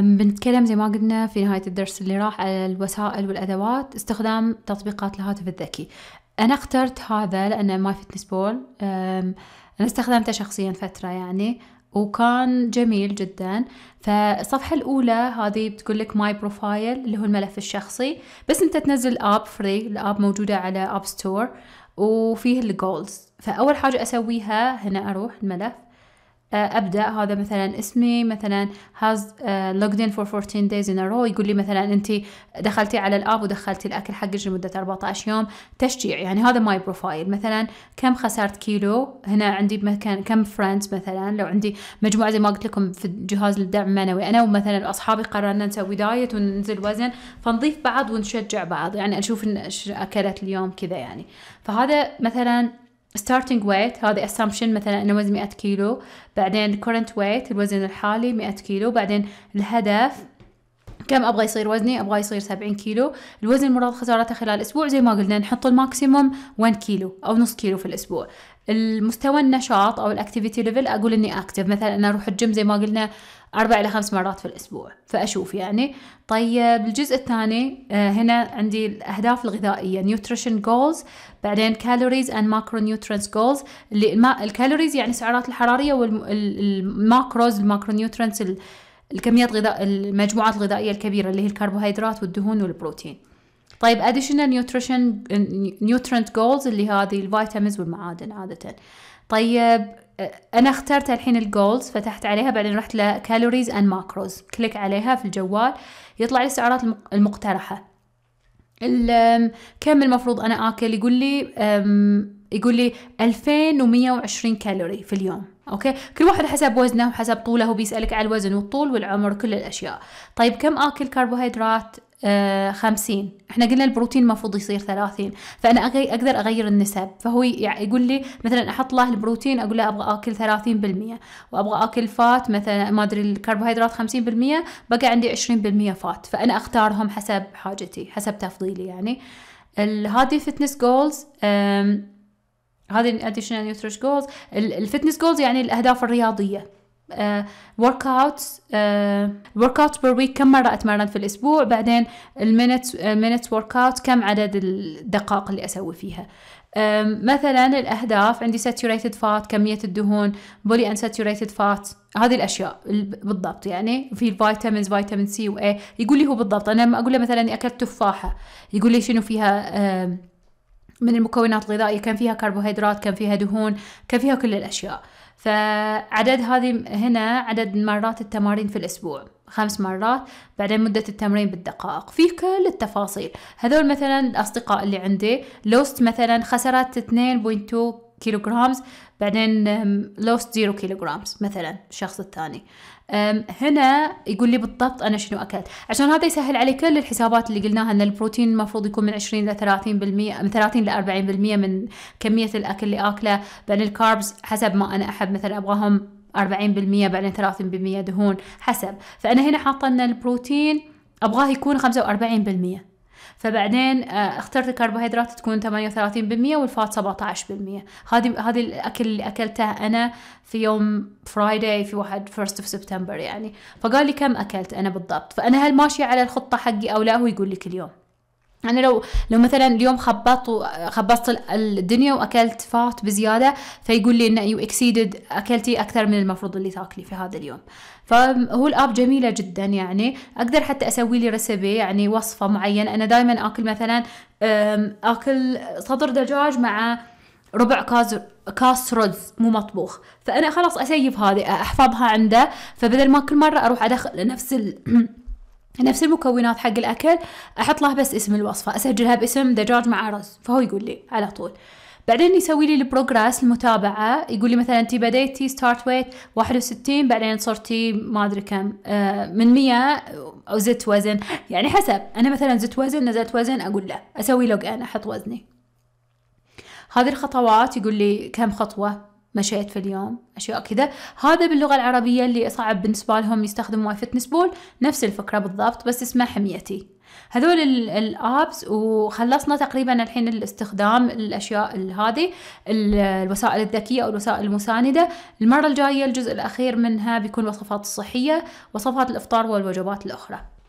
بنتكلم زي ما قلنا في نهاية الدرس اللي راح على الوسائل والأدوات استخدام تطبيقات الهاتف الذكي أنا اخترت هذا لأنه ما في بول أنا استخدمته شخصيا فترة يعني وكان جميل جدا فالصفحة الأولى هذه بتقول لك ماي بروفايل اللي هو الملف الشخصي بس أنت تنزل آب فري الآب موجودة على آب ستور وفيه الجولز فأول حاجة أسويها هنا أروح الملف آه، ابدا هذا مثلا اسمي مثلا has آه، logged in for 14 days in a row يقول لي مثلا انت دخلتي على الاب ودخلتي الاكل حقك لمده 14 يوم تشجيع يعني هذا ماي بروفايل مثلا كم خسرت كيلو هنا عندي مكان كم فريندز مثلا لو عندي مجموعه زي ما قلت لكم في جهاز الدعم المعنوي انا ومثلا اصحابي قررنا نسوي دايت وننزل وزن فنضيف بعض ونشجع بعض يعني اشوف اكلت اليوم كذا يعني فهذا مثلا starting weight هذه assumption مثلا أنا وزن 100 كيلو بعدين current weight الوزن الحالي 100 كيلو بعدين الهدف كم ابغى يصير وزني ابغى يصير 70 كيلو الوزن المراد خسارته خلال اسبوع زي ما قلنا نحط الماكسيموم 1 كيلو او نص كيلو في الاسبوع المستوى النشاط او الاكتيفيتي ليفل اقول اني اكتف مثلا انا اروح الجيم زي ما قلنا أربع إلى خمس مرات في الأسبوع فأشوف يعني طيب الجزء الثاني آه، هنا عندي الأهداف الغذائية نيوتريشن جولز بعدين كالوريز اند ماكرو macronutrients جولز اللي الكالوريز يعني السعرات الحرارية والماكروز الماكرو الماكرونيوترينتس الكميات غذاء المجموعات الغذائيه الكبيره اللي هي الكربوهيدرات والدهون والبروتين طيب additional nutrition nutrient goals اللي هذه الفيتامينز والمعادن عاده طيب انا اخترت الحين الجولز فتحت عليها بعدين رحت لكالوريز اند ماكروز كليك عليها في الجوال يطلع لي السعرات المقترحه كم المفروض انا اكل يقول لي يقول لي 2120 كالوري في اليوم اوكي كل واحد حسب وزنه وحسب طوله وبيسالك على الوزن والطول والعمر كل الاشياء طيب كم اكل كربوهيدرات آه خمسين احنا قلنا البروتين المفروض يصير ثلاثين فانا أغي اقدر اغير النسب فهو يعني يقول لي مثلا احط له البروتين اقول له ابغى اكل ثلاثين بالمية وابغى اكل فات مثلا ما ادري الكربوهيدرات خمسين بالمية بقى عندي عشرين بالمية فات فانا اختارهم حسب حاجتي حسب تفضيلي يعني هذه فتنس جولز هذه الاديشنال نيوتريش جولز الفتنس جولز يعني الاهداف الرياضيه ورك اوتس ورك اوت بير ويك كم مره اتمرن في الاسبوع بعدين المينت المينت ورك اوت كم عدد الدقائق اللي اسوي فيها آه، مثلا الاهداف عندي ساتوريتد فات كميه الدهون بولي ان ساتوريتد فات هذه الاشياء بالضبط يعني في الفيتامينز فيتامين سي واي يقول لي هو بالضبط انا لما اقول له مثلا اكلت تفاحه يقول لي شنو فيها آه، من المكونات الغذائية كان فيها كربوهيدرات كان فيها دهون كان فيها كل الأشياء فعدد هذه هنا عدد مرات التمارين في الأسبوع خمس مرات بعدين مدة التمرين بالدقائق في كل التفاصيل هذول مثلا الأصدقاء اللي عندي لوست مثلا خسرت 2.2 كيلو جرامز بعدين لوست زيرو كيلو جرامز مثلا الشخص الثاني هنا يقول لي بالضبط انا شنو اكلت عشان هذا يسهل علي كل الحسابات اللي قلناها ان البروتين المفروض يكون من 20 ل 30% من 30 ل 40% من كميه الاكل اللي اكله بعدين الكاربز حسب ما انا احب مثلا ابغاهم 40% بعدين 30% دهون حسب فانا هنا حاطه ان البروتين ابغاه يكون 45% فبعدين آه، اخترت الكربوهيدرات تكون 38% والفات 17% هذه هذه الاكل اللي اكلته انا في يوم فرايداي في واحد فيرست اوف سبتمبر يعني فقال لي كم اكلت انا بالضبط فانا هل ماشيه على الخطه حقي او لا هو يقول لي كل يوم انا لو لو مثلا اليوم خبطت خبصت الدنيا واكلت فات بزياده فيقول لي انه يو اكسيدد اكلتي اكثر من المفروض اللي تاكلي في هذا اليوم فهو الاب جميله جدا يعني اقدر حتى اسوي لي ريسبي يعني وصفه معينه انا دائما اكل مثلا اكل صدر دجاج مع ربع كاز كاس رز مو مطبوخ فانا خلاص اسيب هذه احفظها عنده فبدل ما كل مره اروح ادخل نفس ال نفس المكونات حق الأكل أحط له بس اسم الوصفة أسجلها باسم دجاج مع رز فهو يقول لي على طول بعدين يسوي لي البروجرس المتابعة يقول لي مثلا انت بديتي ستارت ويت 61 بعدين صرتي ما ادري كم آه، من 100 او زدت وزن يعني حسب انا مثلا زدت وزن نزلت وزن اقول له اسوي لوج ان احط وزني هذه الخطوات يقول لي كم خطوة مشيت في اليوم أشياء كذا هذا باللغة العربية اللي صعب بالنسبة لهم يستخدموا فتنس بول نفس الفكرة بالضبط بس اسمها حميتي هذول الابس وخلصنا تقريبا الحين الاستخدام الاشياء هذه الوسائل الذكيه او الوسائل المسانده المره الجايه الجزء الاخير منها بيكون وصفات الصحيه وصفات الافطار والوجبات الاخرى